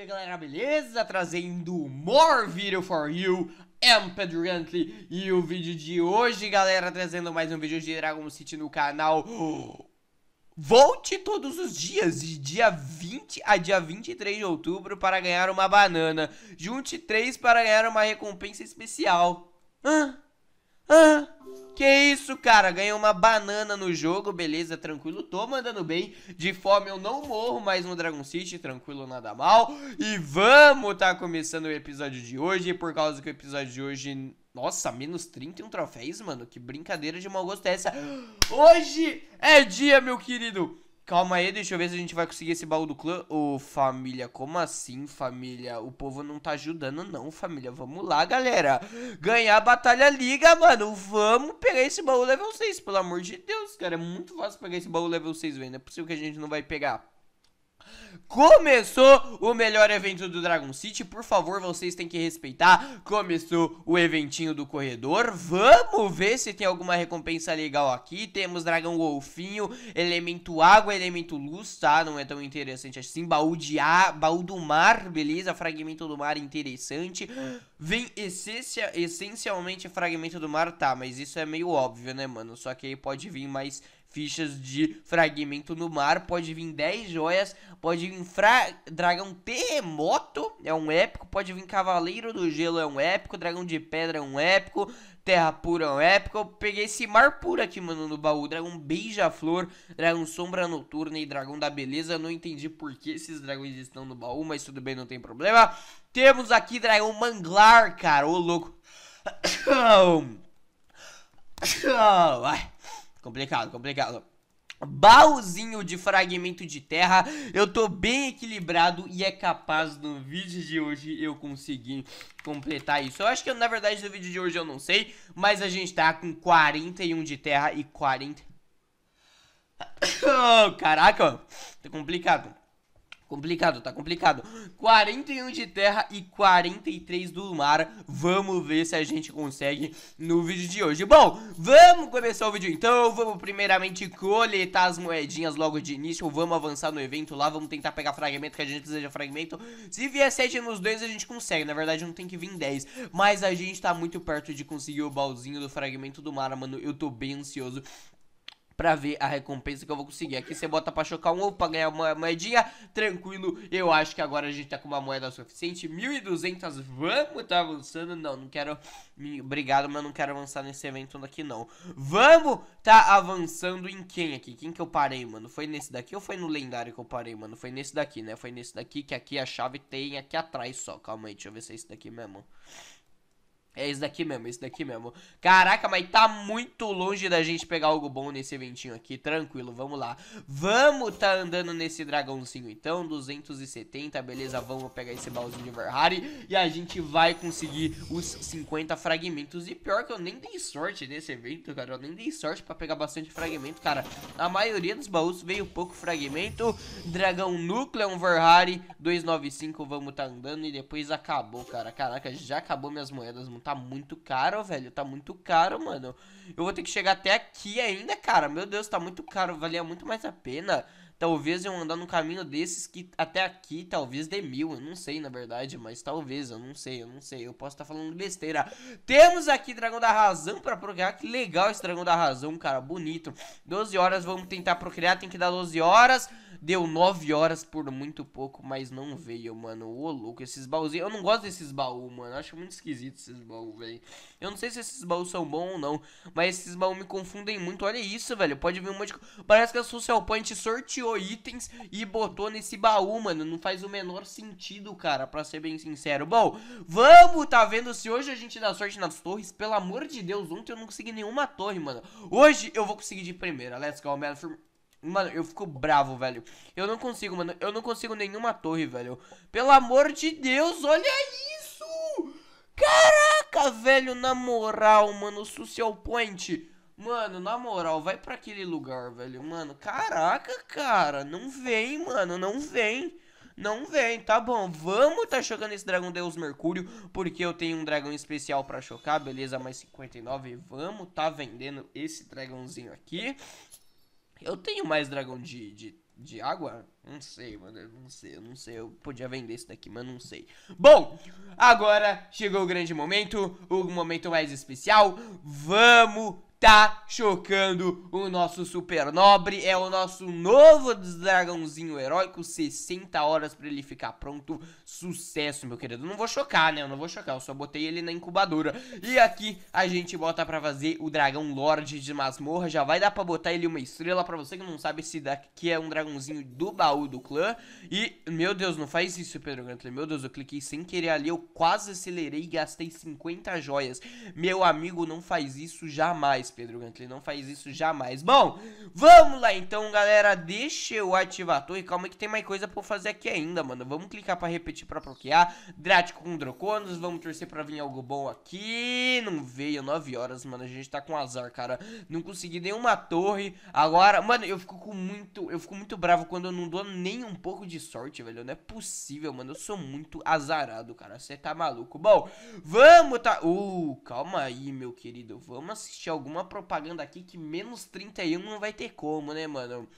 aí galera, beleza? Trazendo more video for you, I'm Pedro Gantley E o vídeo de hoje, galera, trazendo mais um vídeo de Dragon City no canal Volte todos os dias, de dia 20 a dia 23 de outubro para ganhar uma banana Junte 3 para ganhar uma recompensa especial Hã? Ah, que isso, cara? Ganhei uma banana no jogo, beleza, tranquilo. Tô mandando bem. De fome eu não morro mais no Dragon City, tranquilo, nada mal. E vamos tá começando o episódio de hoje, por causa que o episódio de hoje... Nossa, menos 31 troféus, mano. Que brincadeira de mau gosto é essa? Hoje é dia, meu querido Calma aí, deixa eu ver se a gente vai conseguir esse baú do clã. Ô, oh, família, como assim, família? O povo não tá ajudando, não, família. Vamos lá, galera. Ganhar a batalha liga, mano. Vamos pegar esse baú level 6, pelo amor de Deus, cara. É muito fácil pegar esse baú level 6, velho. Não é possível que a gente não vai pegar. Começou o melhor evento do Dragon City, por favor, vocês têm que respeitar. Começou o eventinho do corredor. Vamos ver se tem alguma recompensa legal aqui. Temos Dragão Golfinho, elemento água, elemento luz, tá? Não é tão interessante assim. Baú de baú do mar, beleza? Fragmento do mar interessante. Vem essência, essencialmente fragmento do mar, tá? Mas isso é meio óbvio, né, mano? Só que aí pode vir mais fichas de fragmento no mar, pode vir 10 joias, pode vir fra... dragão terremoto, é um épico, pode vir cavaleiro do gelo, é um épico, dragão de pedra é um épico, terra pura é um épico. Eu peguei esse mar puro aqui, mano, no baú, dragão beija-flor, dragão sombra noturna e dragão da beleza. Eu não entendi por que esses dragões estão no baú, mas tudo bem, não tem problema. Temos aqui dragão manglar, cara, ô louco. Ai. Complicado, complicado. Baúzinho de fragmento de terra, eu tô bem equilibrado e é capaz no vídeo de hoje eu conseguir completar isso. Eu acho que na verdade no vídeo de hoje eu não sei, mas a gente tá com 41 de terra e 40... Caraca, tá complicado. Complicado, tá complicado. 41 de terra e 43 do mar. Vamos ver se a gente consegue no vídeo de hoje. Bom, vamos começar o vídeo então. Vamos primeiramente coletar as moedinhas logo de início. Vamos avançar no evento lá. Vamos tentar pegar fragmento, que a gente precisa de fragmento. Se vier 7 nos dois, a gente consegue. Na verdade, não tem que vir 10. Mas a gente tá muito perto de conseguir o balzinho do fragmento do mar, mano. Eu tô bem ansioso pra ver a recompensa que eu vou conseguir. Aqui você bota pra chocar um ovo pra ganhar uma moedinha, tranquilo. Eu acho que agora a gente tá com uma moeda suficiente, 1.200, vamos tá avançando. Não, não quero, obrigado, mas não quero avançar nesse evento daqui não. Vamos tá avançando em quem aqui? Quem que eu parei, mano? Foi nesse daqui ou foi no lendário que eu parei, mano? Foi nesse daqui, né? Foi nesse daqui, que aqui a chave tem aqui atrás só. Calma aí, deixa eu ver se é esse daqui mesmo. É isso daqui mesmo, isso daqui mesmo. Caraca, mas tá muito longe da gente pegar algo bom nesse eventinho aqui. Tranquilo, vamos lá. Vamos tá andando nesse dragãozinho então. 270, beleza. Vamos pegar esse baúzinho de Verhari. E a gente vai conseguir os 50 fragmentos. E pior que eu nem dei sorte nesse evento, cara. Eu nem dei sorte pra pegar bastante fragmento, cara. A maioria dos baús veio pouco fragmento. Dragão Núcleo, é um Verhari 295. Vamos tá andando e depois acabou, cara. Caraca, já acabou minhas moedas, não tá tá muito caro, velho. Tá muito caro, mano. Eu vou ter que chegar até aqui ainda, cara. Meu Deus, tá muito caro. Valia muito mais a pena Talvez eu andar num caminho desses que até aqui talvez dê mil. Eu não sei, na verdade, mas talvez, eu não sei, eu não sei. Eu posso estar tá falando besteira. Temos aqui Dragão da Razão pra procriar. Que legal esse Dragão da Razão, cara. Bonito. 12 horas, vamos tentar procriar. Tem que dar 12 horas. Deu 9 horas por muito pouco, mas não veio, mano. Ô, louco, esses baúzinhos. Eu não gosto desses baús, mano. acho muito esquisito esses baús, velho. Eu não sei se esses baús são bons ou não, mas esses baús me confundem muito. Olha isso, velho. Pode vir um monte de... Parece que a Social Point sorteou itens e botou nesse baú, mano. Não faz o menor sentido, cara, pra ser bem sincero. Bom, vamos tá vendo se hoje a gente dá sorte nas torres. Pelo amor de Deus, ontem eu não consegui nenhuma torre, mano. Hoje eu vou conseguir de primeira. Let's go, Malfoy. Mano, eu fico bravo, velho. Eu não consigo, mano. Eu não consigo nenhuma torre, velho. Pelo amor de Deus, olha isso! Caraca, velho, na moral, mano, Social é Point. Mano, na moral, vai para aquele lugar, velho. Mano, caraca, cara. Não vem, mano, não vem. Não vem, tá bom. Vamos tá chocando esse dragão Deus Mercúrio, porque eu tenho um dragão especial pra chocar, beleza? Mais 59, vamos tá vendendo esse dragãozinho aqui. Eu tenho mais dragão de, de, de água? Não sei, mano, eu não sei, eu não sei. Eu podia vender esse daqui, mas não sei. Bom, agora chegou o grande momento, o momento mais especial. Vamos tá chocando o nosso super nobre, é o nosso novo dragãozinho heróico, 60 horas para ele ficar pronto, sucesso, meu querido. Não vou chocar, né? Eu não vou chocar, eu só botei ele na incubadora. E aqui a gente bota para fazer o dragão Lorde de masmorra, já vai dar para botar ele uma estrela para você que não sabe se daqui é um dragãozinho do baú do clã. E meu Deus, não faz isso, Pedro Gantler. Meu Deus, eu cliquei sem querer ali, eu quase acelerei e gastei 50 joias. Meu amigo, não faz isso jamais. Pedro Gantley, não faz isso jamais. Bom, vamos lá então, galera, deixa eu ativar a torre, calma que tem mais coisa pra fazer aqui ainda, mano. Vamos clicar pra repetir pra bloquear, Drático com Droconos, vamos torcer pra vir algo bom aqui, não veio, 9 horas, mano, a gente tá com azar, cara, não consegui nenhuma torre, agora, mano, eu fico com muito, eu fico muito bravo quando eu não dou nem um pouco de sorte, velho, não é possível, mano, eu sou muito azarado, cara, você tá maluco. Bom, vamos tá, uh, calma aí, meu querido, vamos assistir alguma uma propaganda aqui que menos 31 não vai ter como, né, mano?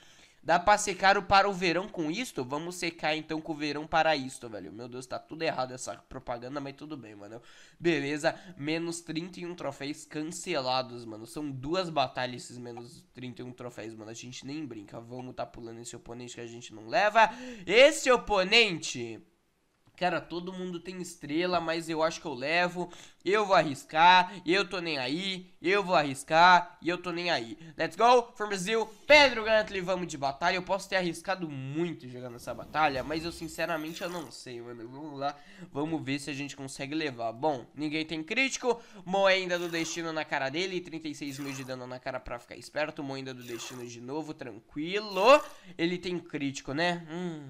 Dá pra secar o para o verão com isto? Vamos secar então com o verão para isto, velho. Meu Deus, tá tudo errado essa propaganda, mas tudo bem, mano. Beleza, menos 31 troféus cancelados, mano. São duas batalhas esses menos 31 troféus, mano. A gente nem brinca. Vamos tá pulando esse oponente que a gente não leva. Esse oponente... Cara, todo mundo tem estrela, mas eu acho que eu levo. Eu vou arriscar, eu tô nem aí, eu vou arriscar e eu tô nem aí. Let's go, for Brazil Pedro Gantley, vamos de batalha. Eu posso ter arriscado muito jogando essa batalha, mas eu sinceramente eu não sei, mano. Vamos lá, vamos ver se a gente consegue levar. Bom, ninguém tem crítico, moenda do destino na cara dele, 36 mil de dano na cara pra ficar esperto, moenda do destino de novo, tranquilo. Ele tem crítico, né? Hum,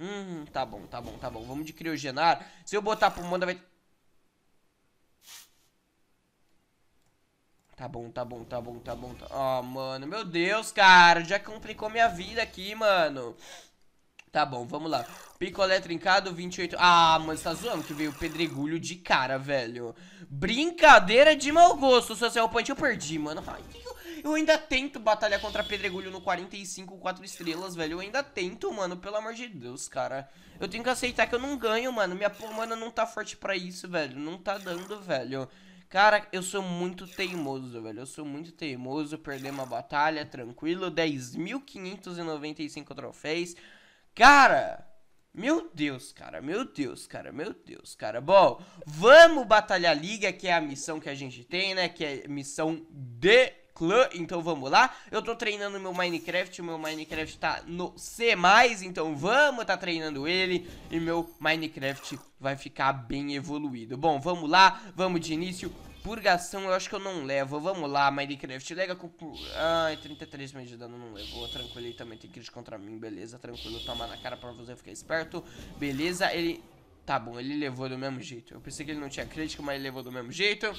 hum, tá bom, tá bom, tá bom. Vamos de criogenar. Se eu botar pro Manda vai... Tá bom, tá bom, tá bom, tá bom. Tá... Oh, mano, meu Deus, cara. Já complicou minha vida aqui, mano. Tá bom, vamos lá. Picolé trincado, 28. Ah, mano, você tá zoando que veio pedregulho de cara, velho. Brincadeira de mau gosto, social punch. Eu perdi, mano. Ai, eu ainda tento batalhar contra pedregulho no 45, 4 estrelas, velho. Eu ainda tento, mano. Pelo amor de Deus, cara. Eu tenho que aceitar que eu não ganho, mano. Minha mano não tá forte pra isso, velho. Não tá dando, velho. Cara, eu sou muito teimoso, velho. Eu sou muito teimoso. Perder uma batalha, tranquilo. 10.595 troféus. Cara, meu Deus, cara. Meu Deus, cara. Meu Deus, cara. Bom, vamos batalhar a liga, que é a missão que a gente tem, né? Que é missão de clã, então vamos lá. Eu tô treinando meu Minecraft, o meu Minecraft tá no C+, então vamos tá treinando ele e meu Minecraft vai ficar bem evoluído. Bom, vamos lá, vamos de início. Purgação eu acho que eu não levo, vamos lá, Minecraft, lega com... Ai, 33 meses de dano, não levou, tranquilo, ele também tem crítico contra mim, beleza, tranquilo, toma na cara pra você ficar esperto, beleza, ele... Tá bom, ele levou do mesmo jeito, eu pensei que ele não tinha crítico, mas ele levou do mesmo jeito...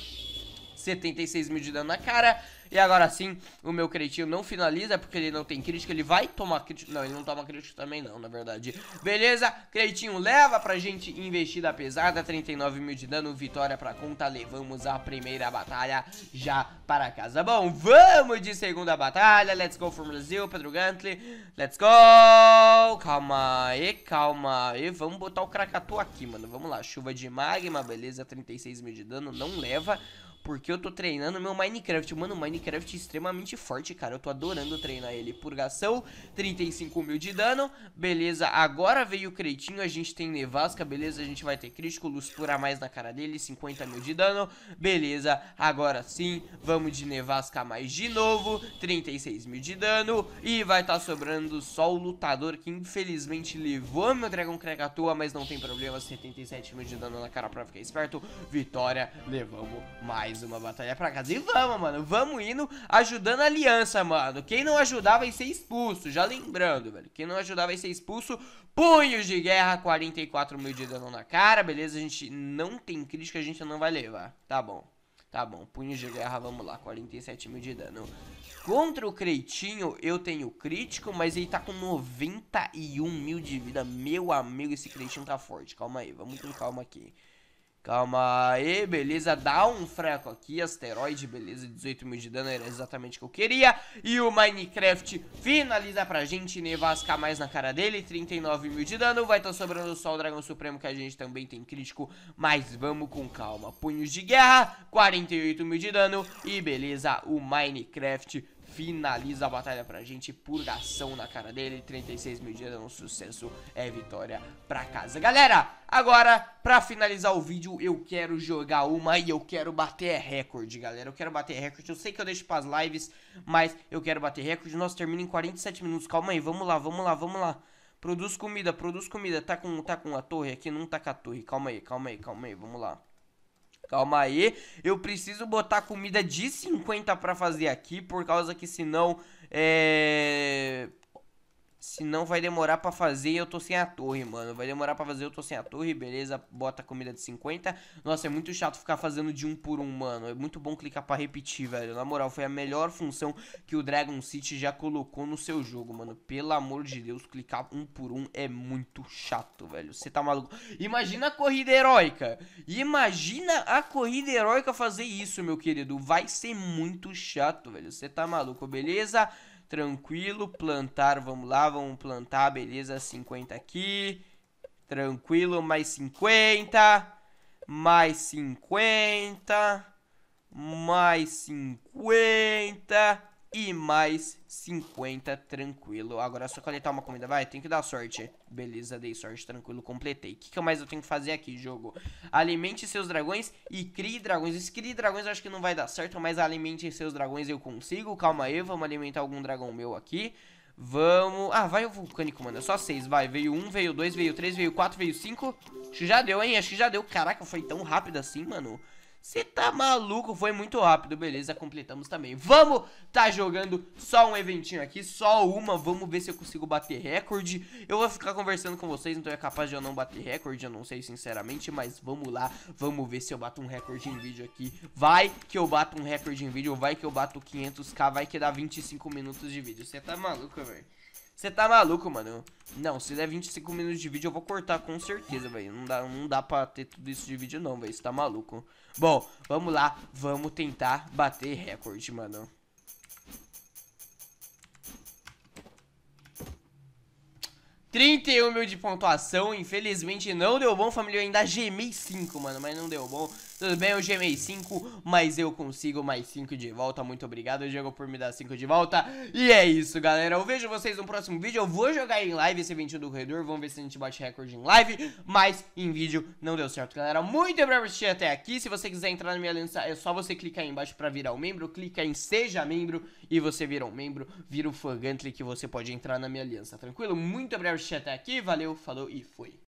76 mil de dano na cara. E agora sim, o meu cretinho não finaliza, porque ele não tem crítica. Ele vai tomar crítica. Não, ele não toma crítica também não, na verdade. Beleza, cretinho leva pra gente investida pesada. 39 mil de dano, vitória pra conta. Levamos a primeira batalha já para casa. Bom, vamos de segunda batalha. Let's go For Brazil Pedro Gantley Let's go! Calma aí, calma aí. Vamos botar o Krakatoa aqui, mano. Vamos lá, chuva de magma, beleza. 36 mil de dano, não leva. Porque eu tô treinando meu Minecraft. Mano, Minecraft é extremamente forte, cara. Eu tô adorando treinar ele. Purgação, 35 mil de dano. Beleza, agora veio o Cretinho. A gente tem Nevasca, beleza? A gente vai ter crítico. Luz pura mais na cara dele, 50 mil de dano. Beleza, agora sim. Vamos de Nevasca mais de novo. 36 mil de dano. E vai estar tá sobrando só o Lutador, que infelizmente levou meu Dragão Krakatoa. Mas não tem problema, 77 mil de dano na cara pra ficar esperto. Vitória, levamos mais mais uma batalha pra casa. E vamos, mano. Vamos indo ajudando a aliança, mano. Quem não ajudar vai ser expulso. Já lembrando, velho. Quem não ajudar vai ser expulso. Punhos de guerra, 44 mil de dano na cara. Beleza, a gente não tem crítica, a gente não vai levar. Tá bom. Tá bom, punhos de guerra, vamos lá, 47 mil de dano. Contra o Creitinho, eu tenho crítico, mas ele tá com 91 mil de vida. Meu amigo, esse Creitinho tá forte. Calma aí, vamos com calma aqui. Calma aí, beleza, dá um fraco aqui, asteroide, beleza, 18 mil de dano, era exatamente o que eu queria E o Minecraft finaliza pra gente, nevasca né? mais na cara dele, 39 mil de dano Vai estar tá sobrando só o Dragão Supremo, que a gente também tem crítico, mas vamos com calma Punhos de guerra, 48 mil de dano e beleza, o Minecraft finaliza a batalha pra gente. Purgação na cara dele, 36 mil dias é um sucesso, é vitória pra casa. Galera, agora pra finalizar o vídeo eu quero jogar uma e eu quero bater recorde, galera. Eu quero bater recorde, eu sei que eu deixo pras lives, mas eu quero bater recorde. Nós termina em 47 minutos, calma aí, vamos lá, vamos lá, vamos lá. Produz comida, produz comida. Tá com, tá com a torre aqui? Não tá com a torre. Calma aí, calma aí, calma aí. Vamos lá. Calma aí, eu preciso botar comida de 50 pra fazer aqui, por causa que senão, é Senão vai demorar pra fazer e eu tô sem a torre, mano. Vai demorar pra fazer eu tô sem a torre, beleza. Bota comida de 50. Nossa, é muito chato ficar fazendo de um por um, mano. É muito bom clicar pra repetir, velho. Na moral, foi a melhor função que o Dragon City já colocou no seu jogo, mano. Pelo amor de Deus, clicar um por um é muito chato, velho. Você tá maluco? Imagina a corrida heróica. Imagina a corrida heróica fazer isso, meu querido. Vai ser muito chato, velho. Você tá maluco, beleza? tranquilo, plantar, vamos lá, vamos plantar, beleza, 50 aqui, tranquilo, mais 50, mais 50, mais 50, e mais 50, tranquilo. Agora é só coletar uma comida. Vai, tem que dar sorte. Beleza, dei sorte, tranquilo, completei. O que, que mais eu tenho que fazer aqui, jogo? Alimente seus dragões e crie dragões. Esse crie dragões eu acho que não vai dar certo, mas alimente seus dragões eu consigo. Calma aí, vamos alimentar algum dragão meu aqui. Vamos... Ah, vai o vulcânico, mano. É só seis, vai. Veio um, veio dois, veio três, veio quatro, veio cinco. Acho que já deu, hein? Acho que já deu. Caraca, foi tão rápido assim, mano. Você tá maluco? Foi muito rápido, beleza, completamos também. Vamos tá jogando só um eventinho aqui, só uma. Vamos ver se eu consigo bater recorde. Eu vou ficar conversando com vocês, então é capaz de eu não bater recorde, eu não sei sinceramente, mas vamos lá. Vamos ver se eu bato um recorde em vídeo aqui. Vai que eu bato um recorde em vídeo, vai que eu bato 500k, vai que dá 25 minutos de vídeo. Você tá maluco, velho? Você tá maluco, mano? Não, se der 25 minutos de vídeo, eu vou cortar com certeza, velho. Não dá, não dá pra ter tudo isso de vídeo, não, velho. Você tá maluco. Bom, vamos lá. Vamos tentar bater recorde, mano. Trinta e um mil de pontuação, infelizmente não deu bom, família, eu ainda gemei 5, mano, mas não deu bom. Tudo bem, eu gemei 5, mas eu consigo mais 5 de volta. Muito obrigado, Diego, por me dar 5 de volta. E é isso, galera. Eu vejo vocês no próximo vídeo. Eu vou jogar em live esse evento do corredor. Vamos ver se a gente bate recorde em live. Mas em vídeo não deu certo, galera. Muito obrigado por assistir até aqui. Se você quiser entrar na minha aliança, é só você clicar aí embaixo pra virar um membro. Clica em Seja Membro e você vira um membro. Vira o um Fangantly que você pode entrar na minha aliança, tranquilo? Muito obrigado por assistir até aqui. Valeu, falou e fui.